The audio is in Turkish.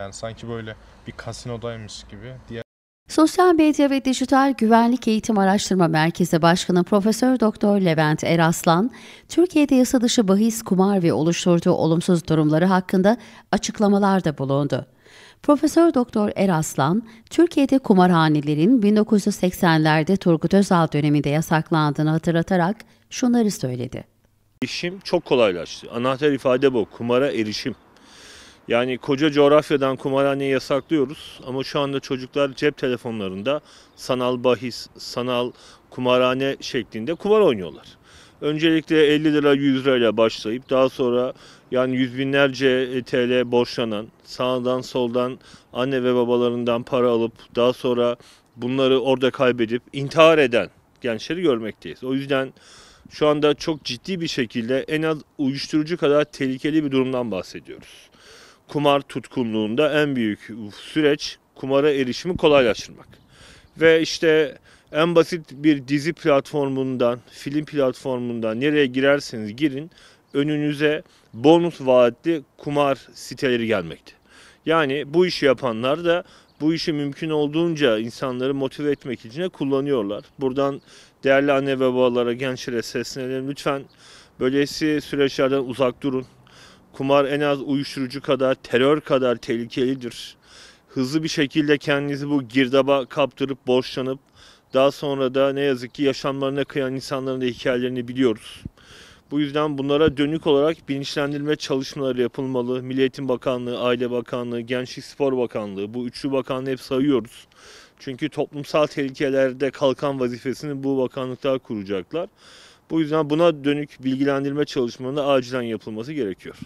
Yani sanki böyle bir kasinodaymış gibi. Diğer Sosyal Medya ve Dijital Güvenlik Eğitim Araştırma Merkezi Başkanı Profesör Doktor Levent Eraslan, Türkiye'de yasa dışı bahis, kumar ve oluşturduğu olumsuz durumları hakkında açıklamalarda bulundu. Profesör Doktor Eraslan, Türkiye'de kumarhanelerin 1980'lerde Turgut Özal döneminde yasaklandığını hatırlatarak şunları söyledi. İşim çok kolaylaştı. Anahtar ifade bu. Kumara erişim. Yani koca coğrafyadan kumarhaneyi yasaklıyoruz ama şu anda çocuklar cep telefonlarında sanal bahis, sanal kumarhane şeklinde kumar oynuyorlar. Öncelikle 50 lira 100 lirayla başlayıp daha sonra yani yüz binlerce e, TL borçlanan, sağdan soldan anne ve babalarından para alıp daha sonra bunları orada kaybedip intihar eden gençleri görmekteyiz. O yüzden şu anda çok ciddi bir şekilde en az uyuşturucu kadar tehlikeli bir durumdan bahsediyoruz kumar tutkunluğunda en büyük süreç kumara erişimi kolaylaştırmak. Ve işte en basit bir dizi platformundan, film platformundan nereye girerseniz girin önünüze bonus vaatli kumar siteleri gelmekte. Yani bu işi yapanlar da bu işi mümkün olduğunca insanları motive etmek için kullanıyorlar. Buradan değerli anne ve babalara, gençlere seslenelim. Lütfen böylesi süreçlerden uzak durun. Kumar en az uyuşturucu kadar, terör kadar tehlikelidir. Hızlı bir şekilde kendinizi bu girdaba kaptırıp borçlanıp daha sonra da ne yazık ki yaşamlarına kıyan insanların da hikayelerini biliyoruz. Bu yüzden bunlara dönük olarak bilinçlendirme çalışmaları yapılmalı. Milli Eğitim Bakanlığı, Aile Bakanlığı, Gençlik Spor Bakanlığı bu üçlü bakanlığı hep sayıyoruz. Çünkü toplumsal tehlikelerde kalkan vazifesini bu bakanlıklar kuracaklar. Bu yüzden buna dönük bilgilendirme çalışmalarının acilen yapılması gerekiyor.